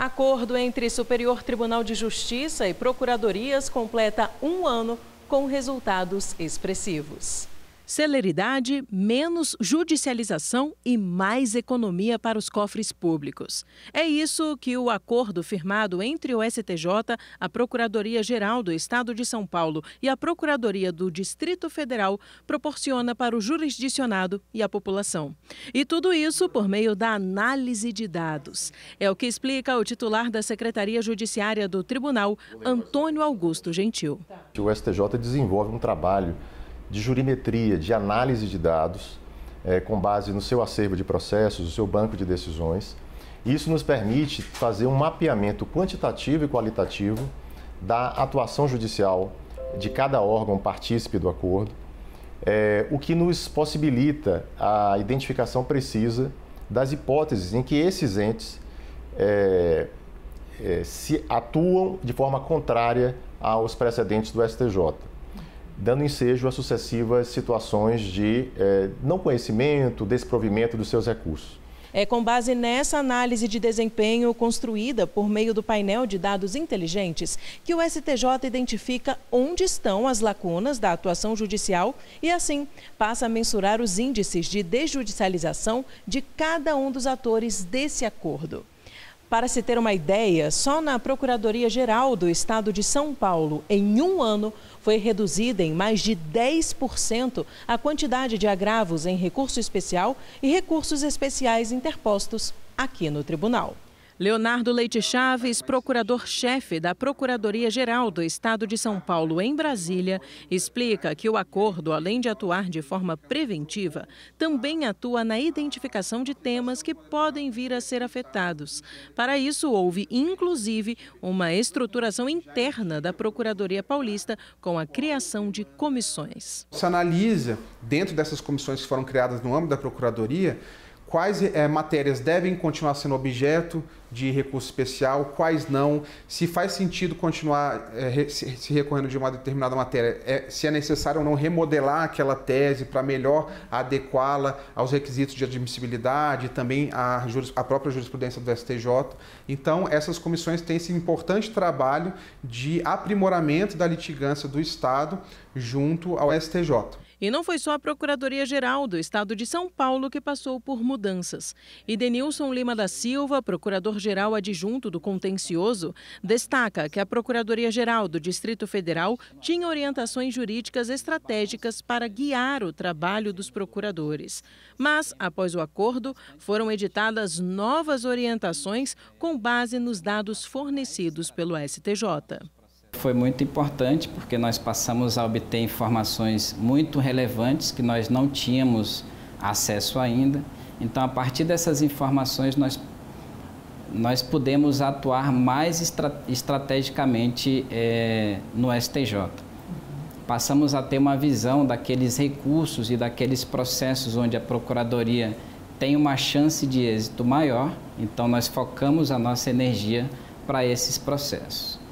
Acordo entre Superior Tribunal de Justiça e Procuradorias completa um ano com resultados expressivos. Celeridade, menos judicialização e mais economia para os cofres públicos. É isso que o acordo firmado entre o STJ, a Procuradoria-Geral do Estado de São Paulo e a Procuradoria do Distrito Federal proporciona para o jurisdicionado e a população. E tudo isso por meio da análise de dados. É o que explica o titular da Secretaria Judiciária do Tribunal, Antônio Augusto Gentil. O STJ desenvolve um trabalho de jurimetria, de análise de dados, é, com base no seu acervo de processos, no seu banco de decisões. Isso nos permite fazer um mapeamento quantitativo e qualitativo da atuação judicial de cada órgão partícipe do acordo, é, o que nos possibilita a identificação precisa das hipóteses em que esses entes é, é, se atuam de forma contrária aos precedentes do STJ dando ensejo a sucessivas situações de eh, não conhecimento, desprovimento dos seus recursos. É com base nessa análise de desempenho construída por meio do painel de dados inteligentes que o STJ identifica onde estão as lacunas da atuação judicial e, assim, passa a mensurar os índices de desjudicialização de cada um dos atores desse acordo. Para se ter uma ideia, só na Procuradoria-Geral do Estado de São Paulo, em um ano, foi reduzida em mais de 10% a quantidade de agravos em recurso especial e recursos especiais interpostos aqui no tribunal. Leonardo Leite Chaves, procurador-chefe da Procuradoria-Geral do Estado de São Paulo, em Brasília, explica que o acordo, além de atuar de forma preventiva, também atua na identificação de temas que podem vir a ser afetados. Para isso, houve, inclusive, uma estruturação interna da Procuradoria Paulista com a criação de comissões. Se analisa, dentro dessas comissões que foram criadas no âmbito da Procuradoria, quais é, matérias devem continuar sendo objeto de recurso especial, quais não, se faz sentido continuar é, se, se, recorrendo de uma determinada matéria, é, se é necessário ou não remodelar aquela tese para melhor adequá-la aos requisitos de admissibilidade, e também à, à própria jurisprudência do STJ. Então, essas comissões têm esse importante trabalho de aprimoramento da litigância do Estado junto ao STJ. E não foi só a Procuradoria-Geral do Estado de São Paulo que passou por mudanças. E Denilson Lima da Silva, procurador-geral adjunto do contencioso, destaca que a Procuradoria-Geral do Distrito Federal tinha orientações jurídicas estratégicas para guiar o trabalho dos procuradores. Mas, após o acordo, foram editadas novas orientações com base nos dados fornecidos pelo STJ foi muito importante porque nós passamos a obter informações muito relevantes que nós não tínhamos acesso ainda. Então, a partir dessas informações, nós, nós pudemos atuar mais estra, estrategicamente é, no STJ. Passamos a ter uma visão daqueles recursos e daqueles processos onde a Procuradoria tem uma chance de êxito maior, então nós focamos a nossa energia para esses processos.